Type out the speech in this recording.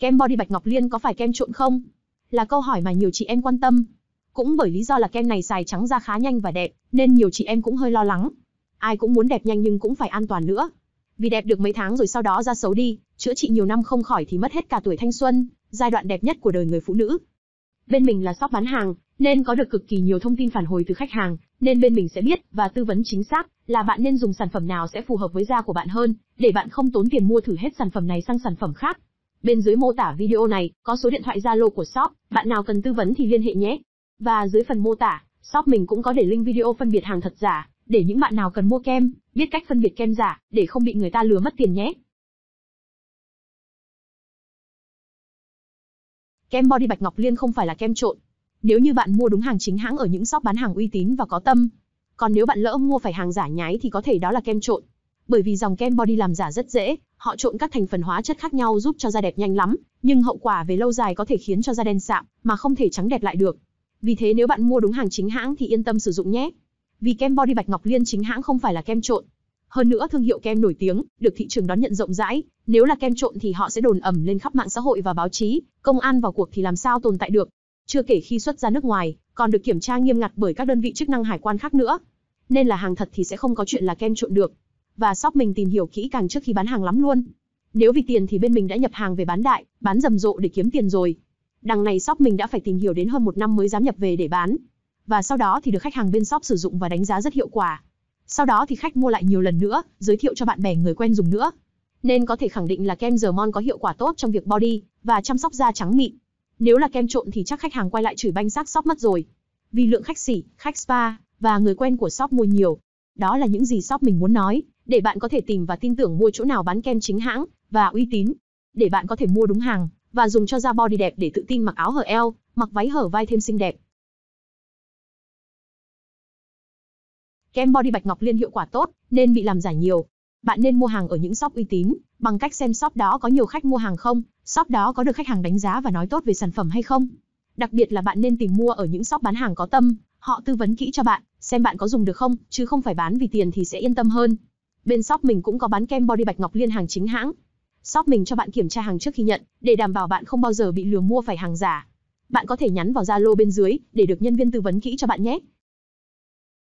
Kem body Bạch Ngọc Liên có phải kem trộn không? Là câu hỏi mà nhiều chị em quan tâm. Cũng bởi lý do là kem này xài trắng da khá nhanh và đẹp, nên nhiều chị em cũng hơi lo lắng. Ai cũng muốn đẹp nhanh nhưng cũng phải an toàn nữa. Vì đẹp được mấy tháng rồi sau đó da xấu đi, chữa trị nhiều năm không khỏi thì mất hết cả tuổi thanh xuân, giai đoạn đẹp nhất của đời người phụ nữ. Bên mình là shop bán hàng, nên có được cực kỳ nhiều thông tin phản hồi từ khách hàng, nên bên mình sẽ biết và tư vấn chính xác là bạn nên dùng sản phẩm nào sẽ phù hợp với da của bạn hơn, để bạn không tốn tiền mua thử hết sản phẩm này sang sản phẩm khác. Bên dưới mô tả video này có số điện thoại Zalo của shop, bạn nào cần tư vấn thì liên hệ nhé. Và dưới phần mô tả, shop mình cũng có để link video phân biệt hàng thật giả, để những bạn nào cần mua kem, biết cách phân biệt kem giả, để không bị người ta lừa mất tiền nhé. Kem Body Bạch Ngọc Liên không phải là kem trộn. Nếu như bạn mua đúng hàng chính hãng ở những shop bán hàng uy tín và có tâm, còn nếu bạn lỡ mua phải hàng giả nhái thì có thể đó là kem trộn. Bởi vì dòng kem body làm giả rất dễ, họ trộn các thành phần hóa chất khác nhau giúp cho da đẹp nhanh lắm, nhưng hậu quả về lâu dài có thể khiến cho da đen sạm mà không thể trắng đẹp lại được. Vì thế nếu bạn mua đúng hàng chính hãng thì yên tâm sử dụng nhé. Vì kem body Bạch Ngọc Liên chính hãng không phải là kem trộn. Hơn nữa thương hiệu kem nổi tiếng, được thị trường đón nhận rộng rãi, nếu là kem trộn thì họ sẽ đồn ẩm lên khắp mạng xã hội và báo chí, công an vào cuộc thì làm sao tồn tại được. Chưa kể khi xuất ra nước ngoài, còn được kiểm tra nghiêm ngặt bởi các đơn vị chức năng hải quan khác nữa. Nên là hàng thật thì sẽ không có chuyện là kem trộn được và shop mình tìm hiểu kỹ càng trước khi bán hàng lắm luôn. Nếu vì tiền thì bên mình đã nhập hàng về bán đại, bán rầm rộ để kiếm tiền rồi. Đằng này shop mình đã phải tìm hiểu đến hơn một năm mới dám nhập về để bán. Và sau đó thì được khách hàng bên shop sử dụng và đánh giá rất hiệu quả. Sau đó thì khách mua lại nhiều lần nữa, giới thiệu cho bạn bè người quen dùng nữa. Nên có thể khẳng định là kem Zermon có hiệu quả tốt trong việc body và chăm sóc da trắng mịn. Nếu là kem trộn thì chắc khách hàng quay lại chửi banh xác shop mất rồi. Vì lượng khách sỉ, khách spa và người quen của shop mua nhiều. Đó là những gì shop mình muốn nói để bạn có thể tìm và tin tưởng mua chỗ nào bán kem chính hãng và uy tín, để bạn có thể mua đúng hàng và dùng cho da body đẹp để tự tin mặc áo hở eo, mặc váy hở vai thêm xinh đẹp. Kem body bạch ngọc liên hiệu quả tốt nên bị làm giả nhiều. Bạn nên mua hàng ở những shop uy tín bằng cách xem shop đó có nhiều khách mua hàng không, shop đó có được khách hàng đánh giá và nói tốt về sản phẩm hay không. Đặc biệt là bạn nên tìm mua ở những shop bán hàng có tâm, họ tư vấn kỹ cho bạn, xem bạn có dùng được không, chứ không phải bán vì tiền thì sẽ yên tâm hơn. Bên shop mình cũng có bán kem body bạch ngọc liên hàng chính hãng. Shop mình cho bạn kiểm tra hàng trước khi nhận, để đảm bảo bạn không bao giờ bị lừa mua phải hàng giả. Bạn có thể nhắn vào Zalo bên dưới để được nhân viên tư vấn kỹ cho bạn nhé.